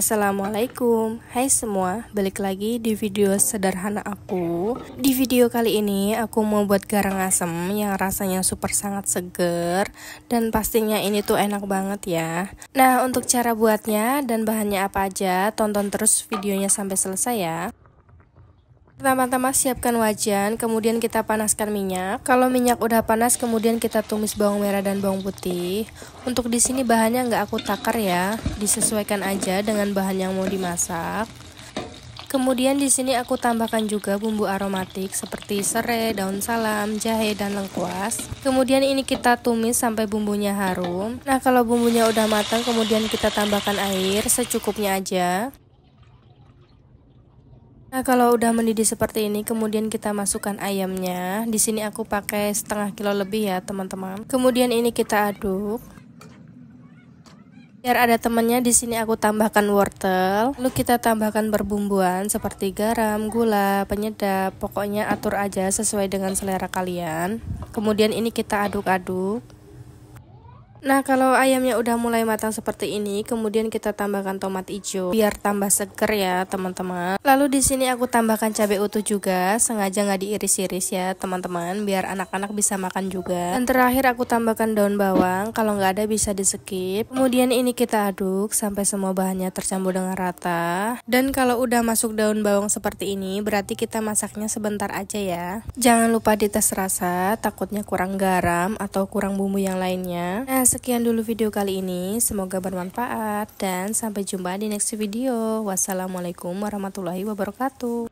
Assalamualaikum, hai semua, balik lagi di video sederhana aku Di video kali ini aku mau buat garang asem yang rasanya super sangat seger Dan pastinya ini tuh enak banget ya Nah untuk cara buatnya dan bahannya apa aja, tonton terus videonya sampai selesai ya Pertama-tama siapkan wajan, kemudian kita panaskan minyak. Kalau minyak udah panas, kemudian kita tumis bawang merah dan bawang putih. Untuk di sini bahannya nggak aku takar ya, disesuaikan aja dengan bahan yang mau dimasak. Kemudian di sini aku tambahkan juga bumbu aromatik seperti serai, daun salam, jahe, dan lengkuas. Kemudian ini kita tumis sampai bumbunya harum. Nah kalau bumbunya udah matang, kemudian kita tambahkan air secukupnya aja. Nah, kalau udah mendidih seperti ini, kemudian kita masukkan ayamnya. Di sini aku pakai setengah kilo lebih ya, teman-teman. Kemudian ini kita aduk. Biar ada temennya. di sini aku tambahkan wortel. Lalu kita tambahkan berbumbuan seperti garam, gula, penyedap. Pokoknya atur aja sesuai dengan selera kalian. Kemudian ini kita aduk-aduk. Nah, kalau ayamnya udah mulai matang seperti ini, kemudian kita tambahkan tomat hijau biar tambah seger ya, teman-teman. Lalu di sini aku tambahkan cabai utuh juga, sengaja nggak diiris-iris ya, teman-teman, biar anak-anak bisa makan juga. Dan terakhir aku tambahkan daun bawang, kalau nggak ada bisa di skip. Kemudian ini kita aduk sampai semua bahannya tercampur dengan rata. Dan kalau udah masuk daun bawang seperti ini, berarti kita masaknya sebentar aja ya. Jangan lupa dites rasa, takutnya kurang garam atau kurang bumbu yang lainnya. Nah, sekian dulu video kali ini. Semoga bermanfaat dan sampai jumpa di next video. Wassalamualaikum warahmatullahi wabarakatuh.